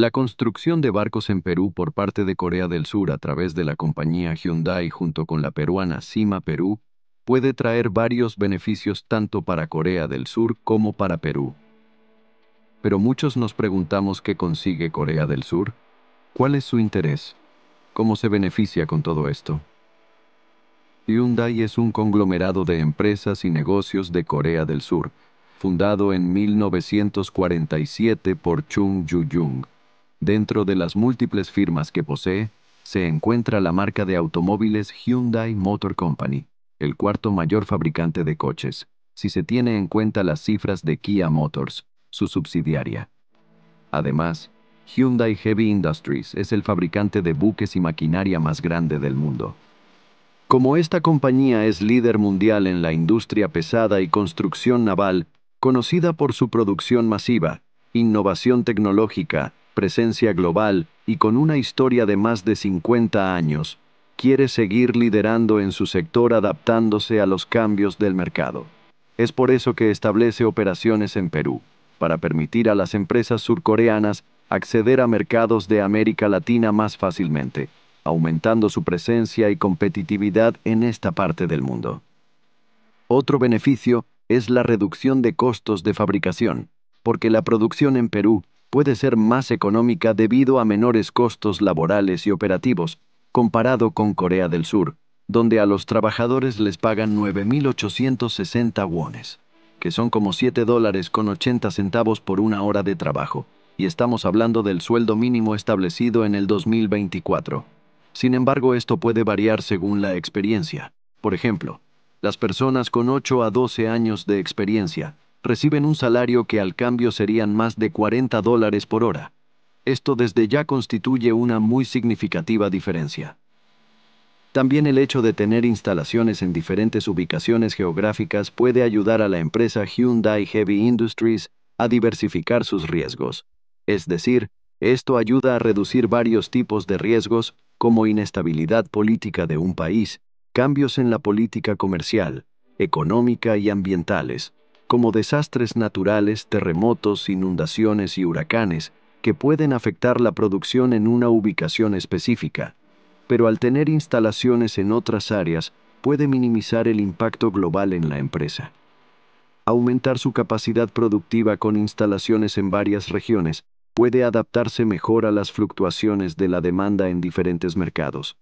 La construcción de barcos en Perú por parte de Corea del Sur a través de la compañía Hyundai junto con la peruana Cima Perú puede traer varios beneficios tanto para Corea del Sur como para Perú. Pero muchos nos preguntamos qué consigue Corea del Sur, cuál es su interés, cómo se beneficia con todo esto. Hyundai es un conglomerado de empresas y negocios de Corea del Sur, fundado en 1947 por Chung Ju-jung. Dentro de las múltiples firmas que posee, se encuentra la marca de automóviles Hyundai Motor Company, el cuarto mayor fabricante de coches, si se tiene en cuenta las cifras de Kia Motors, su subsidiaria. Además, Hyundai Heavy Industries es el fabricante de buques y maquinaria más grande del mundo. Como esta compañía es líder mundial en la industria pesada y construcción naval, conocida por su producción masiva, innovación tecnológica, presencia global y con una historia de más de 50 años, quiere seguir liderando en su sector adaptándose a los cambios del mercado. Es por eso que establece operaciones en Perú, para permitir a las empresas surcoreanas acceder a mercados de América Latina más fácilmente, aumentando su presencia y competitividad en esta parte del mundo. Otro beneficio es la reducción de costos de fabricación, porque la producción en Perú puede ser más económica debido a menores costos laborales y operativos, comparado con Corea del Sur, donde a los trabajadores les pagan 9.860 wones, que son como 7 dólares con 80 centavos por una hora de trabajo, y estamos hablando del sueldo mínimo establecido en el 2024. Sin embargo, esto puede variar según la experiencia. Por ejemplo, las personas con 8 a 12 años de experiencia reciben un salario que al cambio serían más de 40 dólares por hora. Esto desde ya constituye una muy significativa diferencia. También el hecho de tener instalaciones en diferentes ubicaciones geográficas puede ayudar a la empresa Hyundai Heavy Industries a diversificar sus riesgos. Es decir, esto ayuda a reducir varios tipos de riesgos, como inestabilidad política de un país, cambios en la política comercial, económica y ambientales, como desastres naturales, terremotos, inundaciones y huracanes, que pueden afectar la producción en una ubicación específica. Pero al tener instalaciones en otras áreas, puede minimizar el impacto global en la empresa. Aumentar su capacidad productiva con instalaciones en varias regiones puede adaptarse mejor a las fluctuaciones de la demanda en diferentes mercados.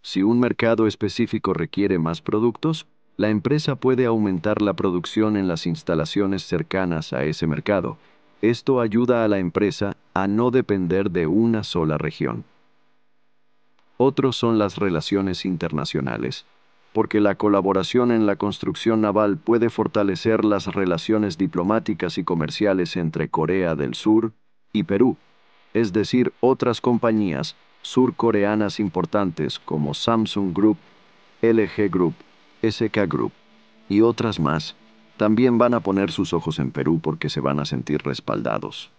Si un mercado específico requiere más productos, la empresa puede aumentar la producción en las instalaciones cercanas a ese mercado. Esto ayuda a la empresa a no depender de una sola región. Otros son las relaciones internacionales, porque la colaboración en la construcción naval puede fortalecer las relaciones diplomáticas y comerciales entre Corea del Sur y Perú, es decir, otras compañías surcoreanas importantes como Samsung Group, LG Group, SK Group y otras más también van a poner sus ojos en Perú porque se van a sentir respaldados.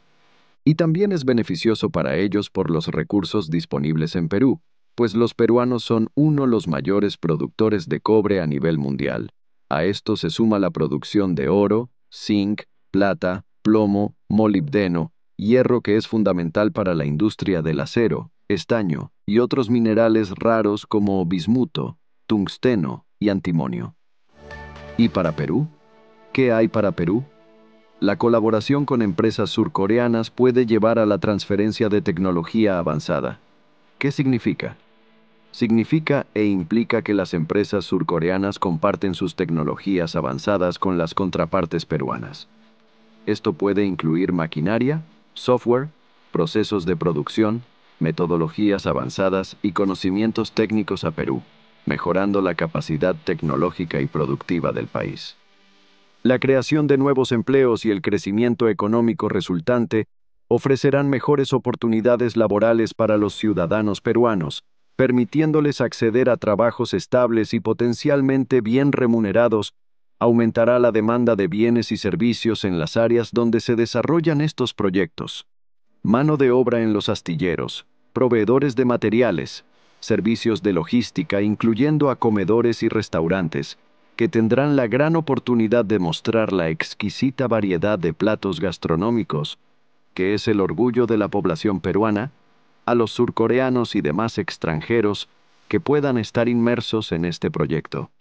Y también es beneficioso para ellos por los recursos disponibles en Perú, pues los peruanos son uno de los mayores productores de cobre a nivel mundial. A esto se suma la producción de oro, zinc, plata, plomo, molibdeno, hierro que es fundamental para la industria del acero, estaño y otros minerales raros como bismuto, tungsteno, y antimonio. ¿Y para Perú? ¿Qué hay para Perú? La colaboración con empresas surcoreanas puede llevar a la transferencia de tecnología avanzada. ¿Qué significa? Significa e implica que las empresas surcoreanas comparten sus tecnologías avanzadas con las contrapartes peruanas. Esto puede incluir maquinaria, software, procesos de producción, metodologías avanzadas y conocimientos técnicos a Perú mejorando la capacidad tecnológica y productiva del país. La creación de nuevos empleos y el crecimiento económico resultante ofrecerán mejores oportunidades laborales para los ciudadanos peruanos, permitiéndoles acceder a trabajos estables y potencialmente bien remunerados, aumentará la demanda de bienes y servicios en las áreas donde se desarrollan estos proyectos. Mano de obra en los astilleros, proveedores de materiales, servicios de logística, incluyendo a comedores y restaurantes, que tendrán la gran oportunidad de mostrar la exquisita variedad de platos gastronómicos, que es el orgullo de la población peruana, a los surcoreanos y demás extranjeros que puedan estar inmersos en este proyecto.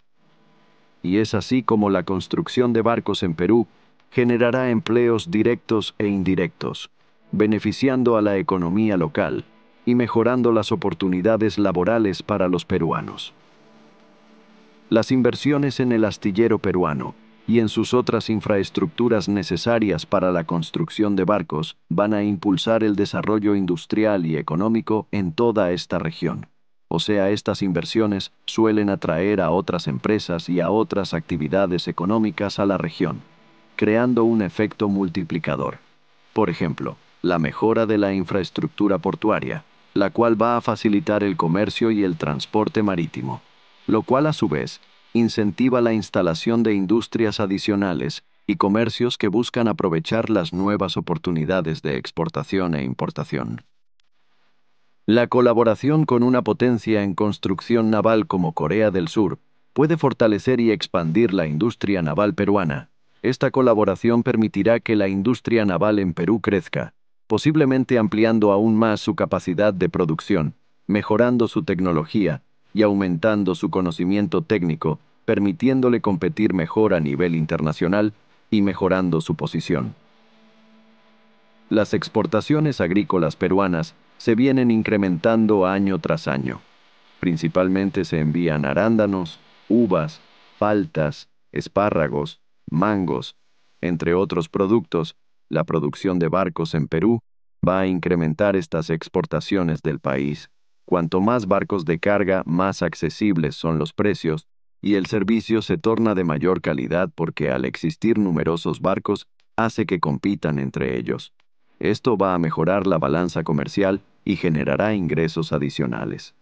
Y es así como la construcción de barcos en Perú generará empleos directos e indirectos, beneficiando a la economía local y mejorando las oportunidades laborales para los peruanos. Las inversiones en el astillero peruano y en sus otras infraestructuras necesarias para la construcción de barcos van a impulsar el desarrollo industrial y económico en toda esta región. O sea, estas inversiones suelen atraer a otras empresas y a otras actividades económicas a la región, creando un efecto multiplicador. Por ejemplo, la mejora de la infraestructura portuaria, la cual va a facilitar el comercio y el transporte marítimo, lo cual a su vez incentiva la instalación de industrias adicionales y comercios que buscan aprovechar las nuevas oportunidades de exportación e importación. La colaboración con una potencia en construcción naval como Corea del Sur puede fortalecer y expandir la industria naval peruana. Esta colaboración permitirá que la industria naval en Perú crezca, posiblemente ampliando aún más su capacidad de producción, mejorando su tecnología y aumentando su conocimiento técnico, permitiéndole competir mejor a nivel internacional y mejorando su posición. Las exportaciones agrícolas peruanas se vienen incrementando año tras año. Principalmente se envían arándanos, uvas, faltas, espárragos, mangos, entre otros productos, la producción de barcos en Perú, va a incrementar estas exportaciones del país. Cuanto más barcos de carga, más accesibles son los precios, y el servicio se torna de mayor calidad porque al existir numerosos barcos, hace que compitan entre ellos. Esto va a mejorar la balanza comercial y generará ingresos adicionales.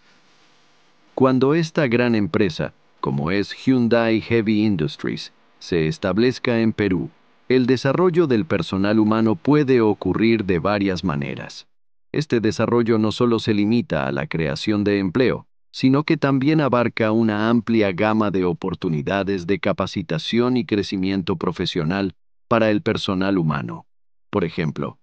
Cuando esta gran empresa, como es Hyundai Heavy Industries, se establezca en Perú, el desarrollo del personal humano puede ocurrir de varias maneras. Este desarrollo no solo se limita a la creación de empleo, sino que también abarca una amplia gama de oportunidades de capacitación y crecimiento profesional para el personal humano. Por ejemplo,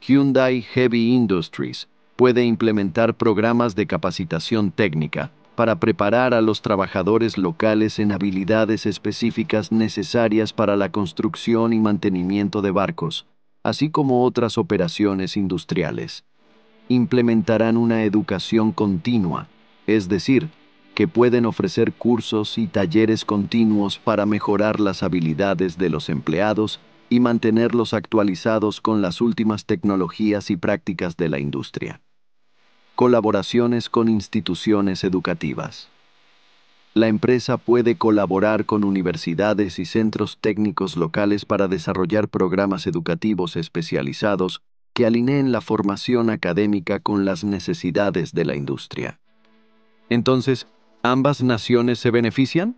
Hyundai Heavy Industries puede implementar programas de capacitación técnica para preparar a los trabajadores locales en habilidades específicas necesarias para la construcción y mantenimiento de barcos, así como otras operaciones industriales. Implementarán una educación continua, es decir, que pueden ofrecer cursos y talleres continuos para mejorar las habilidades de los empleados y mantenerlos actualizados con las últimas tecnologías y prácticas de la industria. Colaboraciones con instituciones educativas. La empresa puede colaborar con universidades y centros técnicos locales para desarrollar programas educativos especializados que alineen la formación académica con las necesidades de la industria. Entonces, ¿ambas naciones se benefician?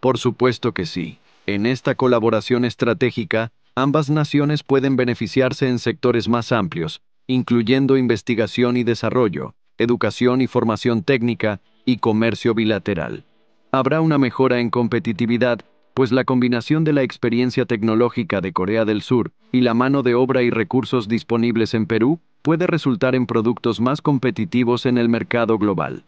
Por supuesto que sí. En esta colaboración estratégica, ambas naciones pueden beneficiarse en sectores más amplios, incluyendo investigación y desarrollo, educación y formación técnica y comercio bilateral. Habrá una mejora en competitividad, pues la combinación de la experiencia tecnológica de Corea del Sur y la mano de obra y recursos disponibles en Perú puede resultar en productos más competitivos en el mercado global.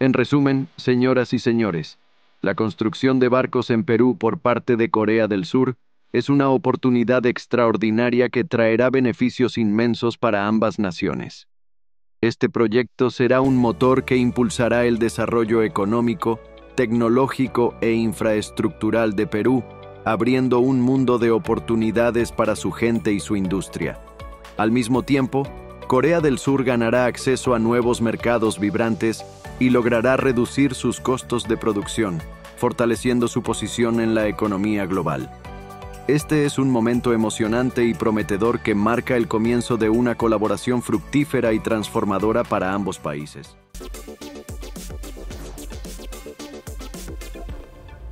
En resumen, señoras y señores, la construcción de barcos en Perú por parte de Corea del Sur es una oportunidad extraordinaria que traerá beneficios inmensos para ambas naciones. Este proyecto será un motor que impulsará el desarrollo económico, tecnológico e infraestructural de Perú, abriendo un mundo de oportunidades para su gente y su industria. Al mismo tiempo, Corea del Sur ganará acceso a nuevos mercados vibrantes y logrará reducir sus costos de producción, fortaleciendo su posición en la economía global. Este es un momento emocionante y prometedor que marca el comienzo de una colaboración fructífera y transformadora para ambos países.